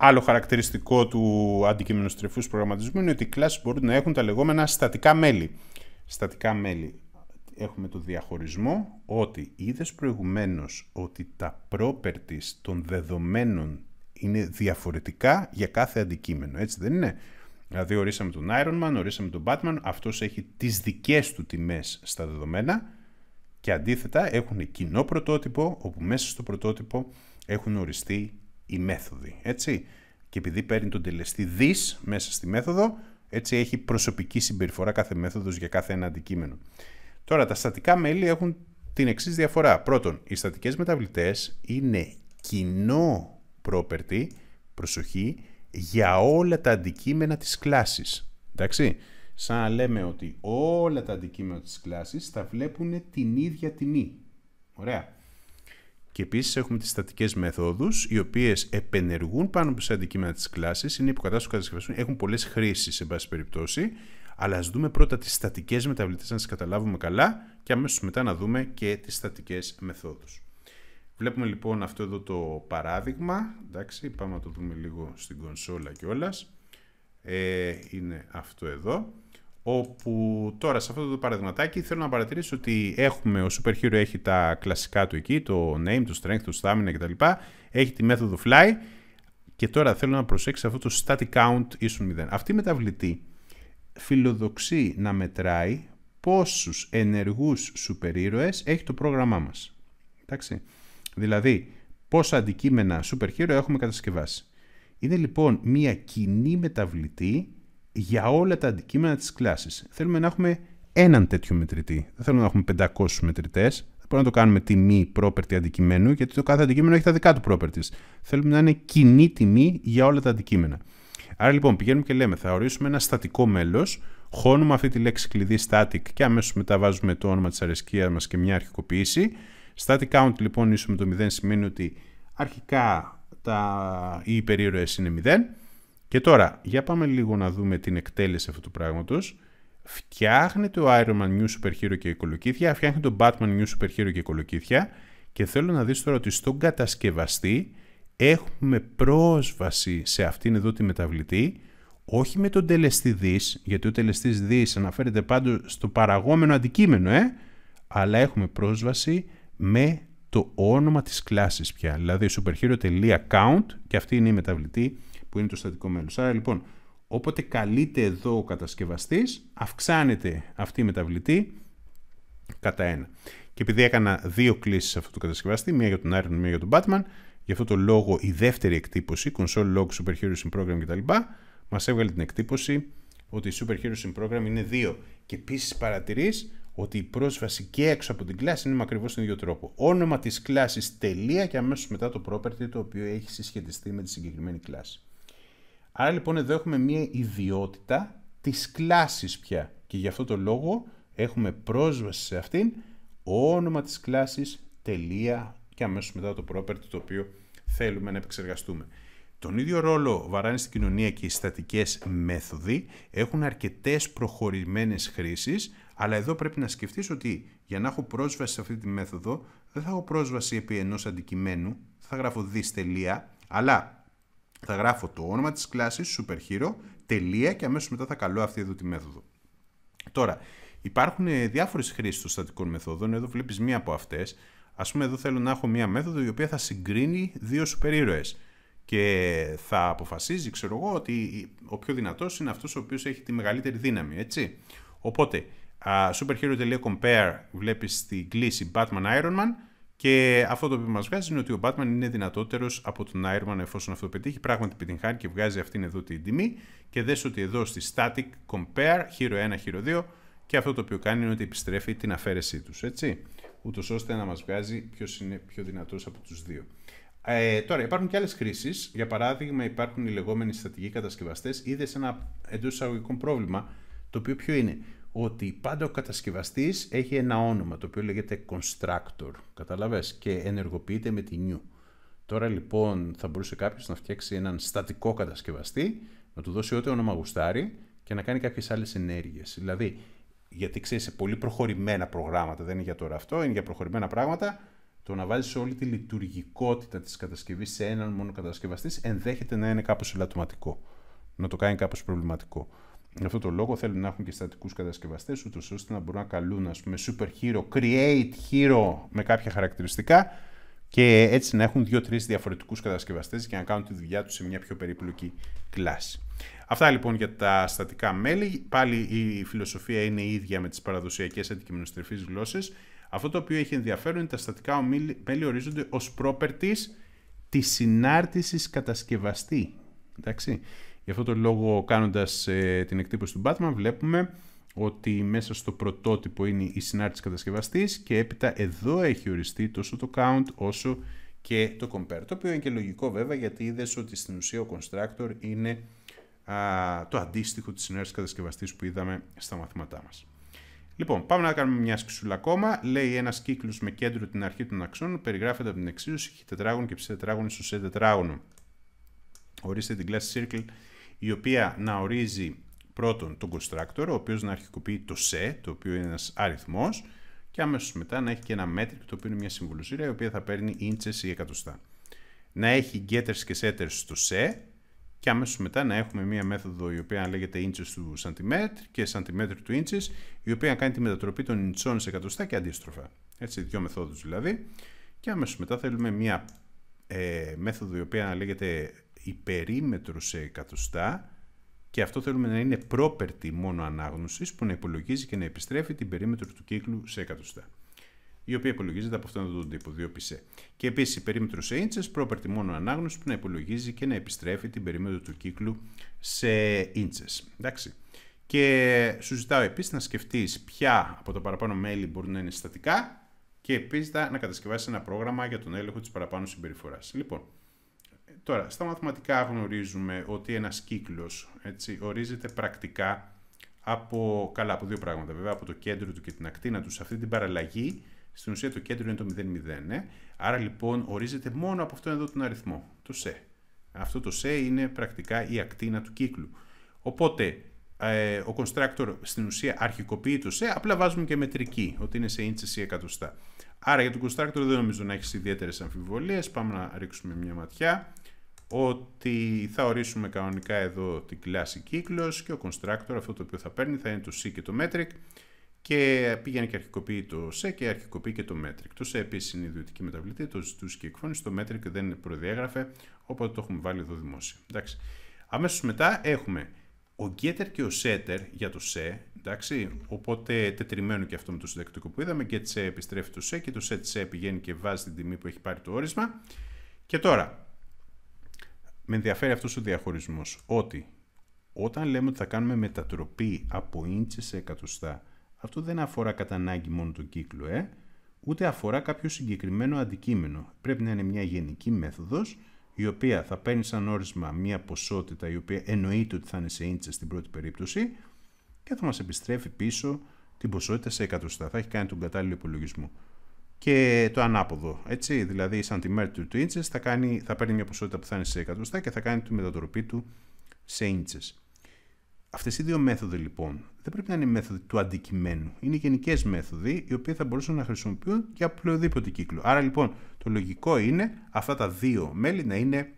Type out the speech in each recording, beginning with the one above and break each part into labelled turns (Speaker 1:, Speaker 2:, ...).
Speaker 1: Άλλο χαρακτηριστικό του αντικείμενου στρεφού προγραμματισμού είναι ότι οι κλάσεις μπορούν να έχουν τα λεγόμενα στατικά μέλη. Στατικά μέλη έχουμε το διαχωρισμό ότι είδες προηγουμένως ότι τα properties των δεδομένων είναι διαφορετικά για κάθε αντικείμενο, έτσι δεν είναι. Δηλαδή ορίσαμε τον Iron Man, ορίσαμε τον Batman, αυτός έχει τις δικές του τιμές στα δεδομένα και αντίθετα έχουν κοινό πρωτότυπο όπου μέσα στο πρωτότυπο έχουν οριστεί η μέθοδη. έτσι. Και επειδή παίρνει τον τελεστή δις μέσα στη μέθοδο, έτσι έχει προσωπική συμπεριφορά κάθε μέθοδος για κάθε ένα αντικείμενο. Τώρα, τα στατικά μέλη έχουν την εξής διαφορά. Πρώτον, οι στατικές μεταβλητές είναι κοινό property, προσοχή, για όλα τα αντικείμενα της κλάσης. Εντάξει, σαν να λέμε ότι όλα τα αντικείμενα της κλάσης θα βλέπουν την ίδια τιμή. Ωραία. Και επίσης έχουμε τις στατικές μέθοδου, οι οποίες επενεργούν πάνω σε αντικείμενα της κλάσης, είναι υποκατάστατο κατασκευαστών, έχουν πολλές χρήσεις, σε πάση περιπτώσει. Αλλά ας δούμε πρώτα τις στατικές μεταβλητές, να τις καταλάβουμε καλά, και αμέσως μετά να δούμε και τις στατικές μεθόδους. Βλέπουμε λοιπόν αυτό εδώ το παράδειγμα. Εντάξει, πάμε να το δούμε λίγο στην κονσόλα κιόλας. Ε, είναι αυτό εδώ όπου τώρα σε αυτό το παραδειγματάκι θέλω να παρατηρήσω ότι έχουμε, ο Super Hero έχει τα κλασικά του εκεί, το name, το strength, το stamina κτλ. Έχει τη μέθοδο fly και τώρα θέλω να προσέξει αυτό το static count ίσον 0. Αυτή η μεταβλητή φιλοδοξεί να μετράει πόσους ενεργούς σούπερ έχει το πρόγραμμά μας. Εντάξει. Δηλαδή, πόσα αντικείμενα σούπερ έχουμε κατασκευάσει. Είναι λοιπόν μια κοινή μεταβλητή για όλα τα αντικείμενα της κλάσης. Θέλουμε να έχουμε έναν τέτοιο μετρητή. Δεν θέλουμε να έχουμε 500 μετρητές. Δεν μπορούμε να το κάνουμε τιμή property αντικειμένου, γιατί το κάθε αντικείμενο έχει τα δικά του properties. Θέλουμε να είναι κοινή τιμή για όλα τα αντικείμενα. Άρα λοιπόν πηγαίνουμε και λέμε, θα ορίσουμε ένα στατικό μέλος, χώνουμε αυτή τη λέξη κλειδί static και αμέσως μετά βάζουμε το όνομα της αρεσκίας μας και μια αρχικοποίηση. Static count λοιπόν ίσο με το 0 σημαίνει ότι αρχικά τα... οι υπερήρωες είναι 0 και τώρα, για πάμε λίγο να δούμε την εκτέλεση αυτού του πράγματος. Φτιάχνεται ο Iron Man New Superhero και η κολοκύθια, φτιάχνεται ο Batman New Superhero και η κολοκύθια και θέλω να δεις τώρα ότι στον κατασκευαστή έχουμε πρόσβαση σε αυτήν εδώ τη μεταβλητή όχι με τον τελεστή δις, γιατί ο τελεστής δις αναφέρεται πάντως στο παραγόμενο αντικείμενο, ε? αλλά έχουμε πρόσβαση με το όνομα της κλάσης πια. Δηλαδή superhero.account και αυτή είναι η μεταβλητή που είναι το στατικό μέλος. Άρα λοιπόν, όποτε καλείται εδώ ο κατασκευαστής, αυξάνεται αυτή η μεταβλητή κατά ένα. Και επειδή έκανα δύο κλήσεις σε αυτό κατασκευαστή, μία για τον Iron, μία για τον Batman, γι' αυτό το λόγο η δεύτερη εκτύπωση, console log, Heroes in program κτλ, μας έβγαλε την εκτύπωση ότι η Heroes in program είναι δύο. Και επίσης παρατηρείς ότι η πρόσβαση και έξω από την κλάση είναι με ακριβώς τον ίδιο τρόπο. Όνομα της κλάσης τελεία και αμέσως μετά το property το οποίο έχει συσχετιστεί με τη συγκεκριμένη κλάση. Άρα λοιπόν εδώ έχουμε μία ιδιότητα της κλάσης πια και γι' αυτό το λόγο έχουμε πρόσβαση σε αυτήν όνομα της κλάσης, τελεία και αμέσως μετά το property το οποίο θέλουμε να επεξεργαστούμε. Τον ίδιο ρόλο βαράνε στην κοινωνία και οι στατικές μέθοδοι έχουν αρκετές προχωρημένες χρήσεις, αλλά εδώ πρέπει να σκεφτείς ότι για να έχω πρόσβαση σε αυτή τη μέθοδο δεν θα έχω πρόσβαση επί ενός αντικειμένου, θα γράφω δις αλλά θα γράφω το όνομα της κλάσης super τελεία και αμέσως μετά θα καλώ αυτή εδώ τη μέθοδο. Τώρα, υπάρχουν ε, διάφορες χρήσεις των στατικών μεθόδων, εδώ βλέπεις μία από αυτές. Ας πούμε εδώ θέλω να έχω μία μέθοδο η οποία θα συγκρίνει δύο superheroes και ε, θα αποφασίζει, ξέρω εγώ, ότι ο πιο δυνατός είναι αυτός ο οποίος έχει τη μεγαλύτερη δύναμη, έτσι. Οπότε, superhero.compare βλέπεις στην κλίση Batman Iron Man και αυτό το οποίο μας βγάζει είναι ότι ο Batman είναι δυνατότερος από τον Iron Man εφόσον αυτό πετύχει. Πράγματι επιτυγχάνει και βγάζει αυτήν εδώ την τιμή. Και δες ότι εδώ στη Static Compare, χείρο 1, hero 2, και αυτό το οποίο κάνει είναι ότι επιστρέφει την αφαίρεσή τους. Έτσι. Ούτως ώστε να μας βγάζει ποιος είναι πιο δυνατός από τους δύο. Ε, τώρα, υπάρχουν και άλλες χρήσεις. Για παράδειγμα, υπάρχουν οι λεγόμενοι στατικοί κατασκευαστές. Είδες ένα εντός εισαγωγικών πρόβλημα, το οποίο ποιο είναι ότι πάντα ο κατασκευαστής έχει ένα όνομα το οποίο λέγεται constructor, Κατάλαβε, και ενεργοποιείται με τη νιου. Τώρα λοιπόν θα μπορούσε κάποιος να φτιάξει έναν στατικό κατασκευαστή, να του δώσει ό,τι όνομα γουστάρει και να κάνει κάποιες άλλες ενέργειες. Δηλαδή, γιατί ξέρεις, σε πολύ προχωρημένα προγράμματα, δεν είναι για τώρα αυτό, είναι για προχωρημένα πράγματα, το να βάζεις όλη τη λειτουργικότητα της κατασκευής σε έναν μόνο κατασκευαστής ενδέχεται να είναι κάπως ελαττωματικό, να το κάνει κάπως προβληματικό. Γι' αυτό το λόγο θέλουν να έχουν και στατικούς κατασκευαστές, ούτως ώστε να μπορούν να καλούν ας πούμε, super hero, create hero με κάποια χαρακτηριστικά και έτσι να έχουν δύο-τρει διαφορετικούς κατασκευαστές και να κάνουν τη δουλειά τους σε μια πιο περίπλοκη κλάση. Αυτά λοιπόν για τα στατικά μέλη. Πάλι η φιλοσοφία είναι η ίδια με τις παραδοσιακές αντικειμενοστρεφεί γλώσσες. Αυτό το οποίο έχει ενδιαφέρον είναι τα στατικά μέλη ορίζονται ως properties της συνάρτησης κατασκευαστή. Εντάξει. Γι' αυτό το λόγο κάνοντας ε, την εκτύπωση του Batman βλέπουμε ότι μέσα στο πρωτότυπο είναι η συνάρτηση κατασκευαστής και έπειτα εδώ έχει οριστεί τόσο το count όσο και το compare. Το οποίο είναι και λογικό βέβαια γιατί είδες ότι στην ουσία ο constructor είναι α, το αντίστοιχο της συνάρτησης κατασκευαστής που είδαμε στα μαθήματά μας. Λοιπόν, πάμε να κάνουμε μια σκησούλα ακόμα. Λέει ένας κύκλος με κέντρο την αρχή των αξώνων περιγράφεται από την εξίσωση χ τετράγωνο και ψ τετράγωνο στο σε τετράγωνο. Ορίστε την class circle η οποία να ορίζει πρώτον τον constructor, ο οποίος να αρχικοποιεί το σε, το οποίο είναι ένας αριθμός, και αμέσως μετά να έχει και ένα metric, το οποίο είναι μια συμβολοσύρια, η οποία θα παίρνει inches ή εκατοστά. Να έχει getters και setters στο σε, και αμέσως μετά να έχουμε μια μέθοδο η οποία λέγεται inches του centimeter και centimeter του inches, η οποία κάνει τη μετατροπή των inches σε εκατοστά και αντίστροφα. Έτσι, δύο μεθόδους δηλαδή. Και αμέσως μετά θέλουμε μια ε, μέθοδο η οποία λέγεται η περίμετρο σε εκατοστά και αυτό θέλουμε να είναι property μόνο ανάγνωσης που να υπολογίζει και να επιστρέφει την περίμετρο του κύκλου σε εκατοστά η οποία υπολογίζεται από αυτόν τον τύπο, 2 πισέ. Και επίσης η περίμετρο σε inches, property μόνο ανάγνωση που να υπολογίζει και να επιστρέφει την περίμετρο του κύκλου σε inches. Εντάξει. Και σου ζητάω επίσης να σκεφτείς ποια από τα παραπάνω μέλη μπορούν να είναι στατικά και επίσης να κατασκευάσεις ένα πρόγραμμα για τον έλεγχο της παραπάνω συμπεριφοράς. Λοιπόν, Τώρα, στα μαθηματικά γνωρίζουμε ότι ένας κύκλος ορίζεται πρακτικά από, καλά, από δύο πράγματα βέβαια, από το κέντρο του και την ακτίνα του. Σε αυτή την παραλλαγή, στην ουσία το κέντρο είναι το 0,0, ναι. Ε. άρα λοιπόν ορίζεται μόνο από αυτόν εδώ τον αριθμό, το σε. Αυτό το σε είναι πρακτικά η ακτίνα του κύκλου. Οπότε, ε, ο constructor στην ουσία αρχικοποιεί το σε, απλά βάζουμε και μετρική, ότι είναι σε ίντσες ή εκατοστά. Άρα για τον constructor δεν νομίζω να έχεις ιδιαίτερες αμφιβολίες, πάμε να ρίξουμε μια ματιά ότι θα ορίσουμε κανονικά εδώ την κλάση κύκλος και ο constructor αυτό το οποίο θα παίρνει θα είναι το C και το metric και πηγαίνει και αρχικοποιεί το C και αρχικοποιεί και το metric. Το C επίσης είναι ιδιωτική μεταβλητή, το ζητούσε και εκφώνηση, το metric δεν προδιάγραφε, οπότε το έχουμε βάλει εδώ δημόσια. Εντάξει. Αμέσως μετά έχουμε ο getter και ο setter για το C εντάξει, οπότε τετριμένο και αυτό με το συντακτικό που είδαμε, get σε επιστρέφει το C και το set C πηγαίνει και βάζει την τιμή που έχει πάρει το όρισμα. Και τώρα, με ενδιαφέρει αυτός ο διαχωρισμός ότι όταν λέμε ότι θα κάνουμε μετατροπή από ίντσες σε εκατοστά, αυτό δεν αφορά κατά ανάγκη μόνο τον κύκλο, ε, ούτε αφορά κάποιο συγκεκριμένο αντικείμενο. Πρέπει να είναι μια γενική μέθοδος, η οποία θα παίρνει σαν όρισμα μια ποσότητα η οποία εννοείται ότι θα είναι σε ίντσες στην πρώτη περίπτωση και θα μας επιστρέφει πίσω την ποσότητα σε εκατοστά. Θα έχει κάνει τον κατάλληλο υπολογισμό και το ανάποδο. Έτσι, δηλαδή, σαν τη μέρη του inches θα, θα παίρνει μια ποσότητα που θα είναι σε εκατοστά και θα κάνει τη μετατροπή του σε inches. Αυτές οι δύο μέθοδοι λοιπόν δεν πρέπει να είναι μέθοδοι του αντικειμένου. Είναι γενικές μέθοδοι οι οποίε θα μπορούσαν να χρησιμοποιούν για οποιοδήποτε κύκλο. Άρα λοιπόν το λογικό είναι αυτά τα δύο μέλη να είναι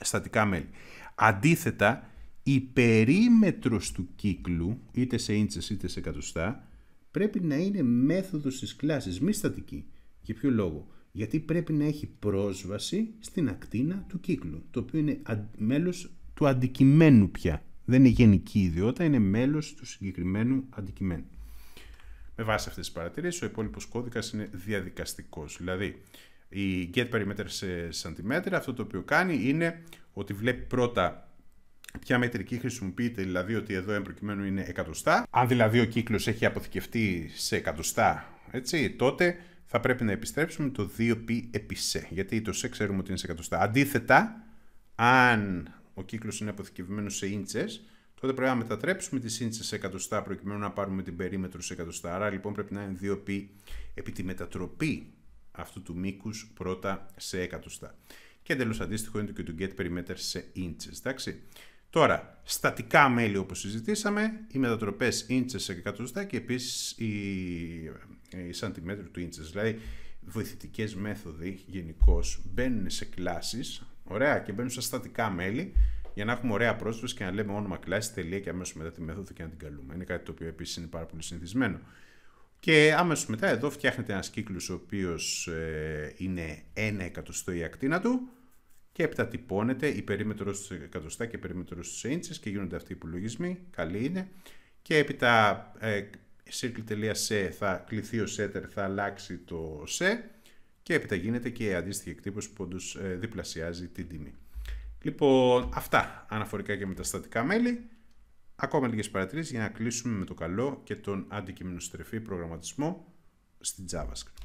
Speaker 1: στατικά μέλη. Αντίθετα, η περίμετρος του κύκλου, είτε σε ίντσες είτε σε εκατοστά, πρέπει να είναι μέθοδος της κλάσης, μη στατική. Για ποιο λόγο. Γιατί πρέπει να έχει πρόσβαση στην ακτίνα του κύκλου, το οποίο είναι μέλος του αντικειμένου πια. Δεν είναι γενική ιδιότητα, είναι μέλος του συγκεκριμένου αντικειμένου. Με βάση αυτές τις παρατηρήσεις, ο υπόλοιπος κώδικας είναι διαδικαστικός. Δηλαδή, η get perimeter σε αυτό το οποίο κάνει είναι ότι βλέπει πρώτα ποια μετρική χρησιμοποιείται, δηλαδή ότι εδώ εμπροκειμένου είναι εκατοστά. Αν δηλαδή ο κύκλος έχει αποθηκευτεί σε εκατοστά, έτσι, τότε θα πρέπει να επιστρέψουμε το 2π επί σε, γιατί το σε ξέρουμε ότι είναι σε εκατοστά. Αντίθετα, αν ο κύκλος είναι αποθηκευμένος σε ίντσες, τότε πρέπει να μετατρέψουμε τις ίντσες σε εκατοστά προκειμένου να πάρουμε την περίμετρο σε εκατοστά. Άρα λοιπόν πρέπει να είναι 2π επί τη μετατροπή αυτού του μήκους πρώτα σε εκατοστά. Και εντελώς αντίστοιχο είναι το και του get perimeter σε inches, εντάξει. Τώρα, στατικά μέλη όπως συζητήσαμε, οι μετατροπές ίντσες σε εκατοστά και επίσης οι, ε, οι σαντιμέτρου του ίντσες, δηλαδή βοηθητικές μέθοδοι γενικώς μπαίνουν σε κλάσεις, ωραία, και μπαίνουν στα στατικά μέλη, για να έχουμε ωραία πρόσβαση και να λέμε όνομα κλάση, τελεία και αμέσως μετά τη μέθοδο και να την καλούμε. Είναι κάτι το οποίο επίσης είναι πάρα πολύ συνηθισμένο. Και αμέσως μετά εδώ φτιάχνεται ένας κύκλος ο οποίος ε, είναι ένα εκατοστό η ακτίνα του και έπειτα τυπώνεται η περίμετρος του εκατοστά και η περίμετρος στου ίντσες και γίνονται αυτοί οι υπολογισμοί, καλή είναι. Και έπειτα ε, circle.se θα κληθεί ο setter, θα αλλάξει το σε και έπειτα γίνεται και η αντίστοιχη εκτύπωση που όντως ε, διπλασιάζει την τιμή. Λοιπόν, αυτά αναφορικά και με τα στατικά μέλη. Ακόμα λίγες παρατηρήσεις για να κλείσουμε με το καλό και τον αντικειμενοστρεφή προγραμματισμό στην JavaScript.